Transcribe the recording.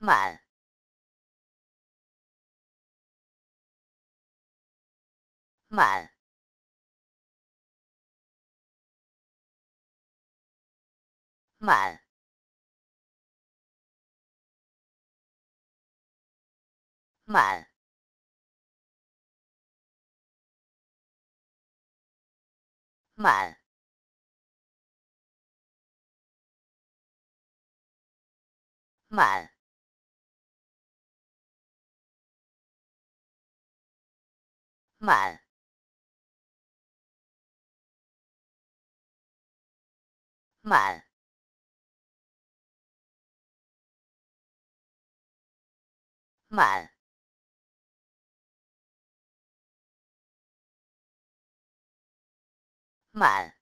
满，满，满，满，满，满。满满，满，满，满。